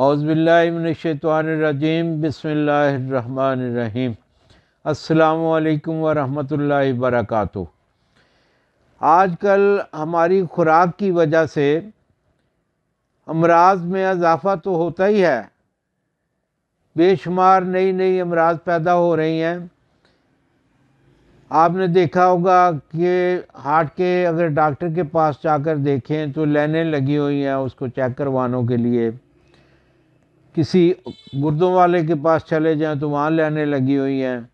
अज़बिल्लाशतवानरजीम बसमीम अल्लाम वरहमल वर्क आजकल हमारी ख़ुराक की वजह से अमराज में अजाफ़ा तो होता ही है बेशुमार नई नई अमराज पैदा हो रही हैं आपने देखा होगा कि हार्ट के अगर डॉक्टर के पास जाकर देखें तो लाइनें लगी हुई हैं उसको चेक करवाने के लिए किसी गुर्दों वाले के पास चले जाएं तो वहाँ लेने लगी हुई हैं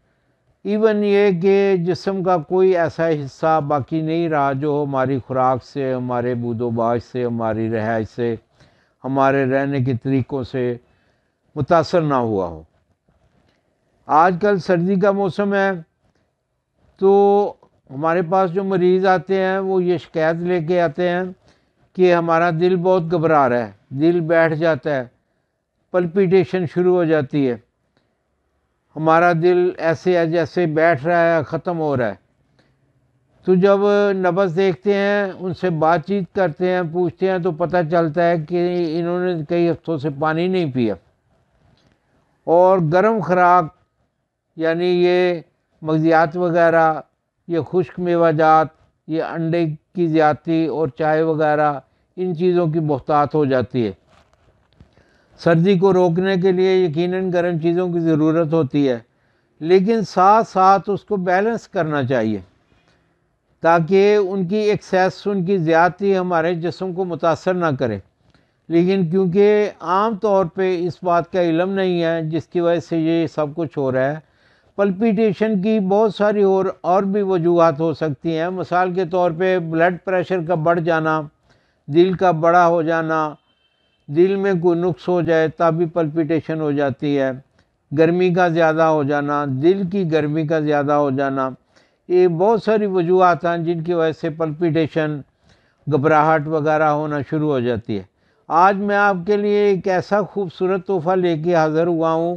इवन ये कि जिसम का कोई ऐसा हिस्सा बाकी नहीं रहा जो हमारी खुराक से हमारे बूदोबाज से हमारी रहाइश से हमारे रहने के तरीक़ों से मुतासर ना हुआ हो आजकल सर्दी का मौसम है तो हमारे पास जो मरीज़ आते हैं वो ये शिकायत लेके आते हैं कि हमारा दिल बहुत घबरा रहा है दिल बैठ जाता है पल्पिटेशन शुरू हो जाती है हमारा दिल ऐसे है जैसे बैठ रहा है ख़त्म हो रहा है तो जब नबस देखते हैं उनसे बातचीत करते हैं पूछते हैं तो पता चलता है कि इन्होंने कई हफ्तों से पानी नहीं पिया और गर्म खुराक यानी ये मगजियात वगैरह ये खुश्क मेवाजात ये अंडे की ज़्यादती और चाय वगैरह इन चीज़ों की बहतात हो जाती है सर्दी को रोकने के लिए यकीनन गर्म चीज़ों की ज़रूरत होती है लेकिन साथ साथ उसको बैलेंस करना चाहिए ताकि उनकी एक्सेस उनकी ज़्यादती हमारे जिसम को मुतासर ना करे लेकिन क्योंकि आम तौर पे इस बात का इलम नहीं है जिसकी वजह से ये सब कुछ हो रहा है पल्पिटेशन की बहुत सारी और और भी वजूहत हो सकती हैं मिसाल के तौर पे ब्लड प्रेशर का बढ़ जाना दिल का बड़ा हो जाना दिल में कोई नुक्स हो जाए तब भी पल्पिटेशन हो जाती है गर्मी का ज़्यादा हो जाना दिल की गर्मी का ज़्यादा हो जाना ये बहुत सारी वजूहत हैं जिनकी वजह से पल्पिटेशन घबराहट वगैरह होना शुरू हो जाती है आज मैं आपके लिए एक ऐसा खूबसूरत तोहफ़ा लेके हाज़र हुआ हूँ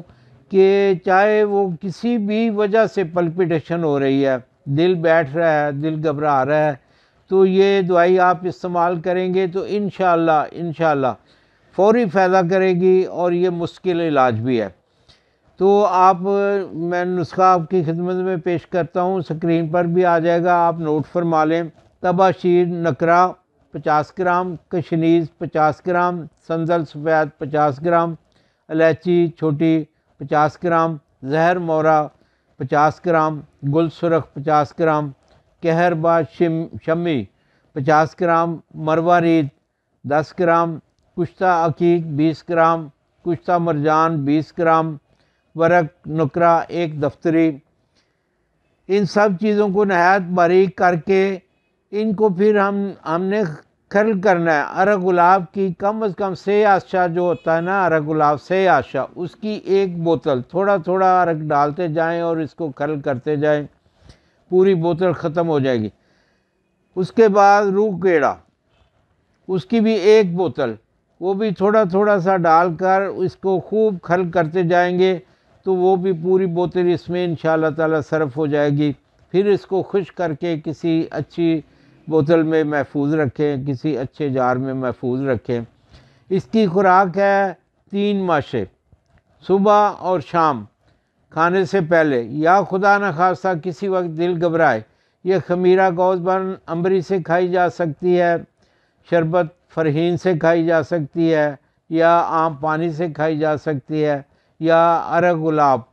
कि चाहे वो किसी भी वजह से पल्पिटेशन हो रही है दिल बैठ रहा है दिल घबरा रहा है तो ये दवाई आप इस्तेमाल करेंगे तो इन शाला फ़ौरी फ़ायदा करेगी और ये मुश्किल इलाज भी है तो आप मैं नुस्खा आपकी खिदमत में पेश करता हूँ स्क्रीन पर भी आ जाएगा आप नोट फरमा लें तबाशीर नकरा पचास ग्राम कशनीज़ पचास ग्राम संदल सफ़ेद पचास ग्राम इलायची छोटी पचास ग्राम जहर मोरा पचास ग्राम गुल सुरख पचास ग्राम कहरबा शम शमी पचास ग्राम मरवा रीत दस ग्राम कुश्ता अकीक 20 ग्राम कुश्ता मरजान 20 ग्राम वरक नुकरा एक दफ्तरी इन सब चीज़ों को नहायत बारीक करके इनको फिर हम हमने खरल करना है अरक गुलाब की कम अज़ कम से आशा जो होता है ना अरक गुलाब से आशा उसकी एक बोतल थोड़ा थोड़ा अरक डालते जाएं और इसको खरल करते जाएं पूरी बोतल ख़त्म हो जाएगी उसके बाद रूह केड़ा उसकी भी एक बोतल वो भी थोड़ा थोड़ा सा डालकर इसको खूब खल करते जाएंगे तो वो भी पूरी बोतल इसमें इन ताला सर्फ हो जाएगी फिर इसको खुश करके किसी अच्छी बोतल में महफूज रखें किसी अच्छे जार में महफूज रखें इसकी खुराक है तीन माशे सुबह और शाम खाने से पहले या खुदा न खासा किसी वक्त दिल घबराए यह खमीरा गौजबन अम्बरी से खाई जा सकती है शरबत फरहीन से खाई जा सकती है या आम पानी से खाई जा सकती है या अरग गुलाब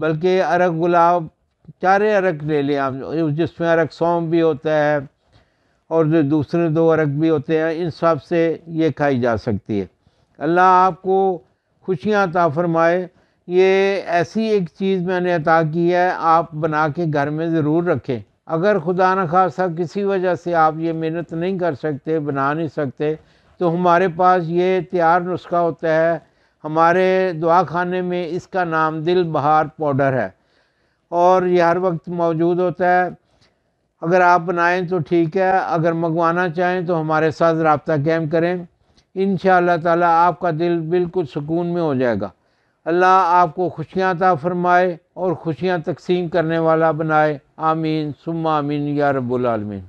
बल्कि अरग गुलाब चारे अरग ले लें आप जिसमें अरक सौम भी होता है और जो दूसरे दो अरग भी होते हैं इन सब से ये खाई जा सकती है अल्लाह आपको खुशियाँ अता फरमाए ये ऐसी एक चीज़ मैंने अता की है आप बना के घर में ज़रूर रखें अगर खुदा न खासा किसी वजह से आप ये मेहनत नहीं कर सकते बना नहीं सकते तो हमारे पास ये तैयार नुस्खा होता है हमारे दुआ खाने में इसका नाम दिल बहार पाउडर है और ये हर वक्त मौजूद होता है अगर आप बनाएं तो ठीक है अगर मंगवाना चाहें तो हमारे साथ रबता कैम करें इन ताला आपका दिल बिल्कुल सुकून में हो जाएगा अल्लाह आपको खुशियाँ ता फरमाए और खुशियाँ तकसीम करने वाला बनाए आमीन सुम आमीन या रब्बुल आलमीन